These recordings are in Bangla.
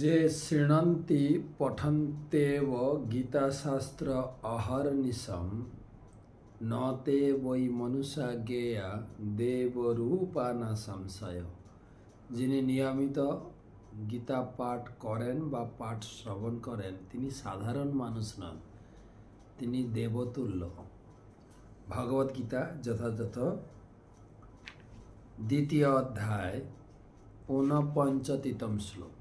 যে শৃণন্তি পঠন্তেব গীতাশাস্ত্র অহর্নিশম ন তে বই মনুষা গেয়া না সংশয় যিনি নিয়মিত গীতা পাঠ করেন বা পাঠ শ্রবণ করেন তিনি সাধারণ মানুষ নন তিনি দেবতুল্য ভগবত গীতা যথাযথ দ্বিতীয় অধ্যায় ঊনপঞ্চতিতম শ্লোক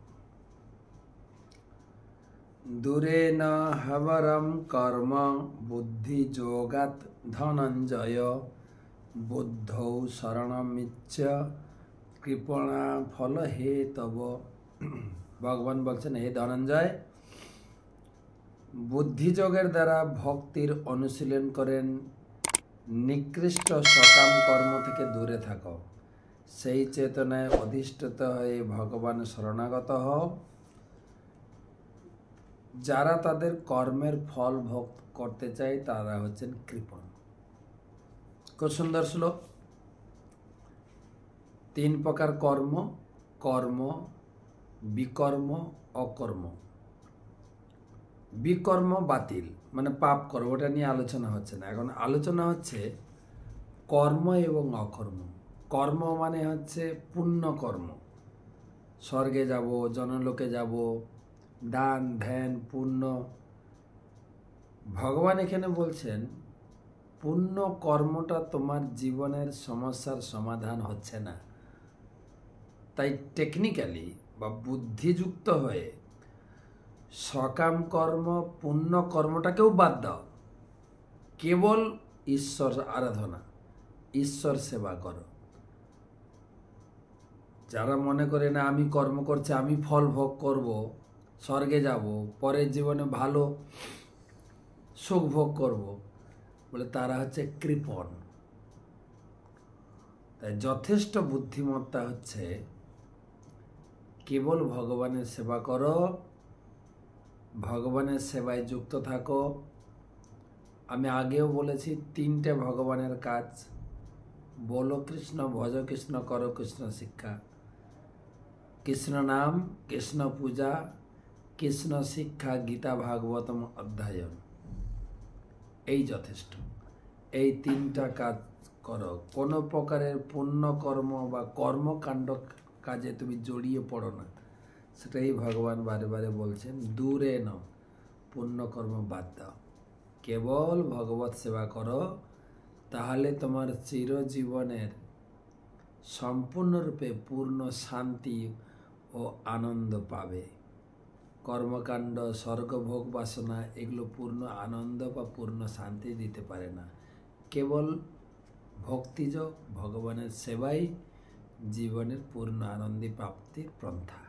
দূরে না হবরম কর্ম বুদ্ধিযোগাৎ ধনঞ্জয় বুদ্ধৌ শরণমিচ্ছ কৃপণা ফল হে তব ভগবান বলছেন হে ধনঞ্জয় বুদ্ধিযোগের দ্বারা ভক্তির অনুশীলন করেন নিকৃষ্ট সকাম কর্ম থেকে দূরে থাকো সেই চেতনায় অধিষ্ঠিত হয়ে ভগবান শরণাগত হও যারা তাদের কর্মের ফল ভোগ করতে চায় তারা হচ্ছেন কৃপণ খুব সুন্দর শ্লোক তিন প্রকার কর্ম কর্ম বিকর্ম অকর্ম বিকর্ম বাতিল মানে পাপ কর্ম ওটা নিয়ে আলোচনা হচ্ছে না এখন আলোচনা হচ্ছে কর্ম এবং অকর্ম কর্ম মানে হচ্ছে পুণ্য কর্ম স্বর্গে যাব জনলোকে যাব দান ধ্যান পুণ্য ভগবান এখানে বলছেন পুণ্য কর্মটা তোমার জীবনের সমস্যার সমাধান হচ্ছে না তাই টেকনিক্যালি বা বুদ্ধিযুক্ত হয়ে সকাম কর্ম পুণ্য কর্মটাকেও বাদ দাও কেবল ঈশ্বর আরাধনা ঈশ্বর সেবা করো যারা মনে করে না আমি কর্ম করছি আমি ফল ভোগ করবো স্বর্গে যাব পরের জীবনে ভালো সুখ ভোগ করব বলে তারা হচ্ছে কৃপণ তাই যথেষ্ট বুদ্ধিমত্তা হচ্ছে কেবল ভগবানের সেবা করো ভগবানের সেবায় যুক্ত থাকো আমি আগেও বলেছি তিনটে ভগবানের কাজ বলো কৃষ্ণ ভজ কৃষ্ণ করো কৃষ্ণ শিক্ষা কৃষ্ণ নাম কৃষ্ণ পূজা কৃষ্ণ শিক্ষা গীতা ভাগবতম অধ্যায়ন এই যথেষ্ট এই তিনটা কাজ করো কোনো প্রকারের কর্ম বা কর্মকাণ্ড কাজে তুমি জড়িয়ে পড়ো না সেটাই ভগবান বারে বারে বলছেন দূরে ন পুণ্যকর্ম বাদ দাও কেবল ভগবত সেবা করো তাহলে তোমার চিরজীবনের সম্পূর্ণরূপে পূর্ণ শান্তি ও আনন্দ পাবে কর্মকাণ্ড স্বর্গভোগ বাসনা এগুলো পূর্ণ আনন্দ বা পূর্ণ শান্তি দিতে পারে না কেবল ভক্তিজ ভগবানের সেবাই জীবনের পূর্ণ আনন্দে প্রাপ্তির পন্থা